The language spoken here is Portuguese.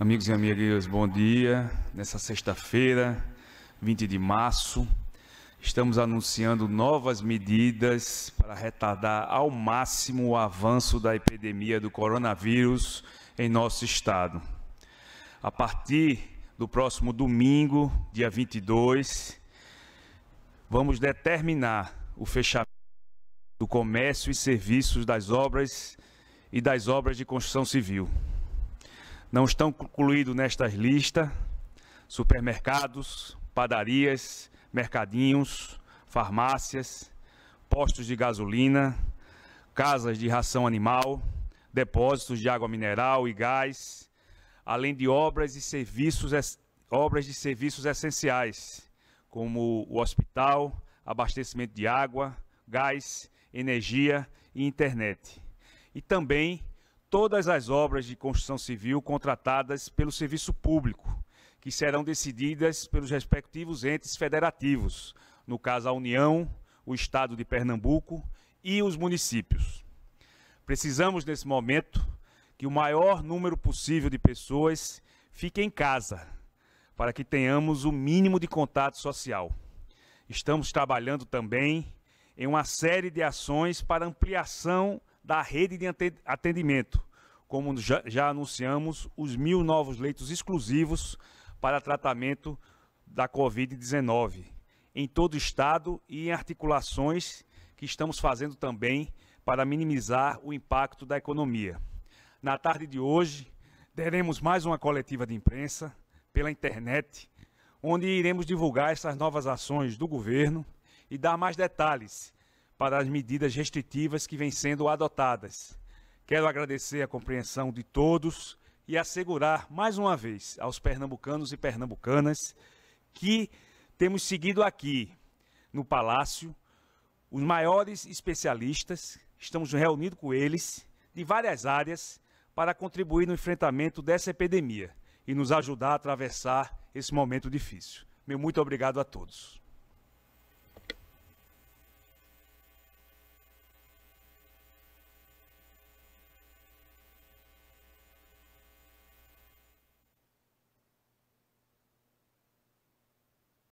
Amigos e amigas, bom dia. Nessa sexta-feira, 20 de março, estamos anunciando novas medidas para retardar ao máximo o avanço da epidemia do coronavírus em nosso estado. A partir do próximo domingo, dia 22, vamos determinar o fechamento do comércio e serviços das obras e das obras de construção civil não estão incluídos nestas listas supermercados, padarias, mercadinhos, farmácias, postos de gasolina, casas de ração animal, depósitos de água mineral e gás, além de obras e serviços obras de serviços essenciais, como o hospital, abastecimento de água, gás, energia e internet. E também todas as obras de construção civil contratadas pelo serviço público, que serão decididas pelos respectivos entes federativos, no caso a União, o Estado de Pernambuco e os municípios. Precisamos, nesse momento, que o maior número possível de pessoas fique em casa, para que tenhamos o mínimo de contato social. Estamos trabalhando também em uma série de ações para ampliação da rede de atendimento, como já, já anunciamos, os mil novos leitos exclusivos para tratamento da Covid-19 em todo o estado e em articulações que estamos fazendo também para minimizar o impacto da economia. Na tarde de hoje, teremos mais uma coletiva de imprensa pela internet, onde iremos divulgar essas novas ações do governo e dar mais detalhes para as medidas restritivas que vêm sendo adotadas. Quero agradecer a compreensão de todos e assegurar mais uma vez aos pernambucanos e pernambucanas que temos seguido aqui no Palácio os maiores especialistas, estamos reunidos com eles de várias áreas para contribuir no enfrentamento dessa epidemia e nos ajudar a atravessar esse momento difícil. Meu muito obrigado a todos.